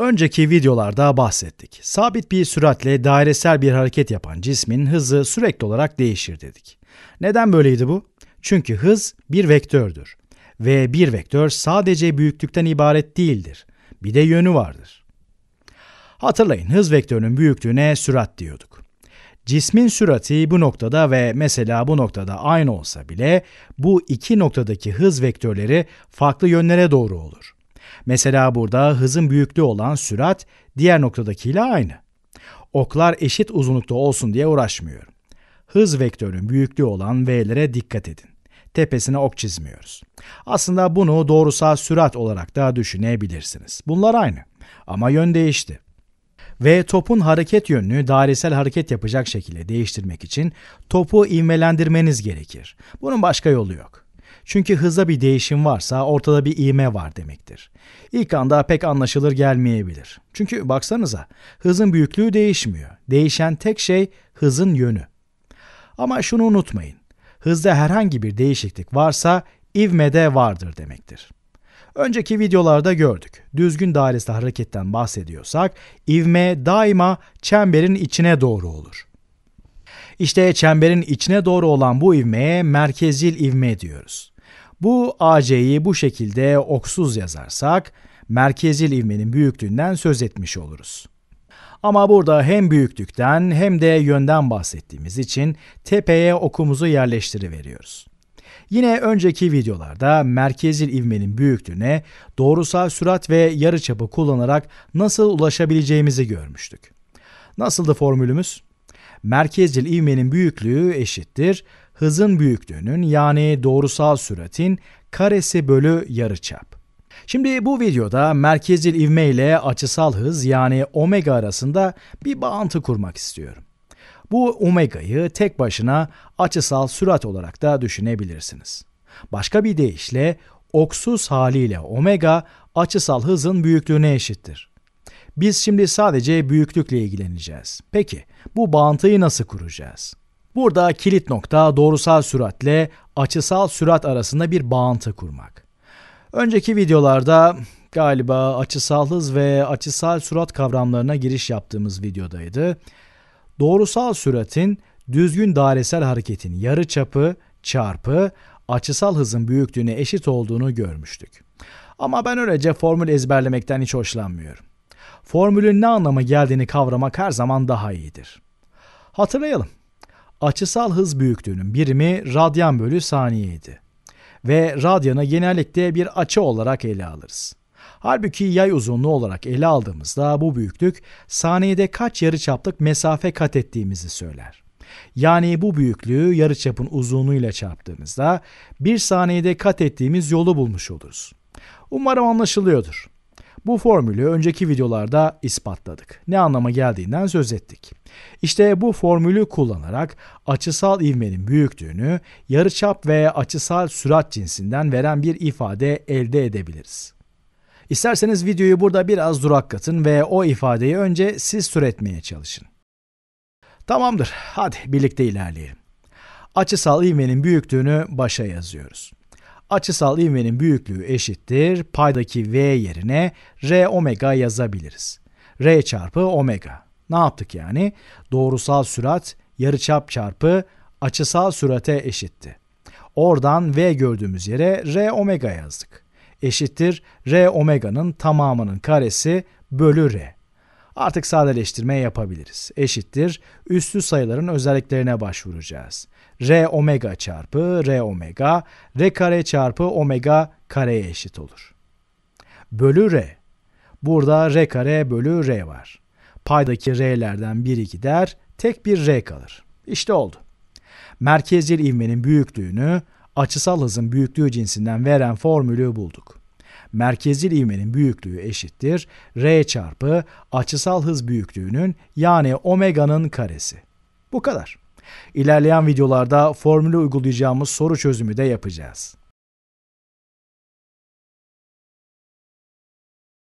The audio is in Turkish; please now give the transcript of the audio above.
Önceki videolarda bahsettik. Sabit bir süratle dairesel bir hareket yapan cismin hızı sürekli olarak değişir dedik. Neden böyleydi bu? Çünkü hız bir vektördür. Ve bir vektör sadece büyüklükten ibaret değildir. Bir de yönü vardır. Hatırlayın hız vektörünün büyüklüğüne sürat diyorduk. Cismin sürati bu noktada ve mesela bu noktada aynı olsa bile bu iki noktadaki hız vektörleri farklı yönlere doğru olur. Mesela burada hızın büyüklüğü olan sürat diğer noktadakiyle aynı. Oklar eşit uzunlukta olsun diye uğraşmıyorum. Hız vektörünün büyüklüğü olan v'lere dikkat edin. Tepesine ok çizmiyoruz. Aslında bunu doğrusal sürat olarak da düşünebilirsiniz. Bunlar aynı ama yön değişti ve topun hareket yönünü dairesel hareket yapacak şekilde değiştirmek için topu ivmelendirmeniz gerekir. Bunun başka yolu yok. Çünkü hızda bir değişim varsa ortada bir iğme var demektir. İlk anda pek anlaşılır gelmeyebilir. Çünkü baksanıza hızın büyüklüğü değişmiyor. Değişen tek şey hızın yönü. Ama şunu unutmayın. Hızda herhangi bir değişiklik varsa ivmede vardır demektir. Önceki videolarda gördük. Düzgün dairesel hareketten bahsediyorsak ivme daima çemberin içine doğru olur. İşte çemberin içine doğru olan bu ivmeye merkezil ivme diyoruz. Bu AC'yi bu şekilde oksuz yazarsak merkezil ivmenin büyüklüğünden söz etmiş oluruz. Ama burada hem büyüklükten hem de yönden bahsettiğimiz için tepeye okumuzu yerleştiriveriyoruz. Yine önceki videolarda merkezil ivmenin büyüklüğüne doğrusal sürat ve yarıçapı kullanarak nasıl ulaşabileceğimizi görmüştük. Nasıldı formülümüz? Merkezil ivmenin büyüklüğü eşittir. Hızın büyüklüğünün yani doğrusal süratin karesi bölü yarıçap. Şimdi bu videoda merkezil ivme ile açısal hız yani omega arasında bir bağıntı kurmak istiyorum. Bu omega'yı tek başına açısal sürat olarak da düşünebilirsiniz. Başka bir deyişle oksuz haliyle omega açısal hızın büyüklüğüne eşittir. Biz şimdi sadece büyüklükle ilgileneceğiz. Peki bu bağıntıyı nasıl kuracağız? Burada kilit nokta doğrusal süratle açısal sürat arasında bir bağıntı kurmak. Önceki videolarda galiba açısal hız ve açısal sürat kavramlarına giriş yaptığımız videodaydı. Doğrusal süratin düzgün dairesel hareketin yarı çapı çarpı açısal hızın büyüklüğüne eşit olduğunu görmüştük. Ama ben öylece formül ezberlemekten hiç hoşlanmıyorum formülün ne anlama geldiğini kavramak her zaman daha iyidir. Hatırlayalım. Açısal hız büyüklüğünün birimi radyan bölü saniyeydi. Ve radyanı genellikle bir açı olarak ele alırız. Halbuki yay uzunluğu olarak ele aldığımızda bu büyüklük saniyede kaç yarıçaplık mesafe kat ettiğimizi söyler. Yani bu büyüklüğü yarıçapın uzunluğuyla çarptığımızda bir saniyede kat ettiğimiz yolu bulmuş oluruz. Umarım anlaşılıyordur. Bu formülü önceki videolarda ispatladık. Ne anlama geldiğinden söz ettik. İşte bu formülü kullanarak açısal ivmenin büyüklüğünü yarıçap ve açısal sürat cinsinden veren bir ifade elde edebiliriz. İsterseniz videoyu burada biraz duraklatın ve o ifadeyi önce siz türetmeye çalışın. Tamamdır. Hadi birlikte ilerleyelim. Açısal ivmenin büyüklüğünü başa yazıyoruz. Açısal ivmenin büyüklüğü eşittir. Paydaki V yerine R omega yazabiliriz. R çarpı omega. Ne yaptık yani? Doğrusal sürat yarıçap çarpı açısal sürate eşitti. Oradan V gördüğümüz yere R omega yazdık. Eşittir R omega'nın tamamının karesi bölü R. Artık sadeleştirme yapabiliriz. Eşittir. Üslü sayıların özelliklerine başvuracağız. R omega çarpı R omega, R kare çarpı omega kareye eşit olur. Bölü R. Burada R kare bölü R var. Paydaki R'lerden biri gider, tek bir R kalır. İşte oldu. Merkezil ivmenin büyüklüğünü açısal hızın büyüklüğü cinsinden veren formülü bulduk merkezil ivmenin büyüklüğü eşittir r çarpı açısal hız büyüklüğünün yani omega'nın karesi. Bu kadar. İlerleyen videolarda formülü uygulayacağımız soru çözümü de yapacağız.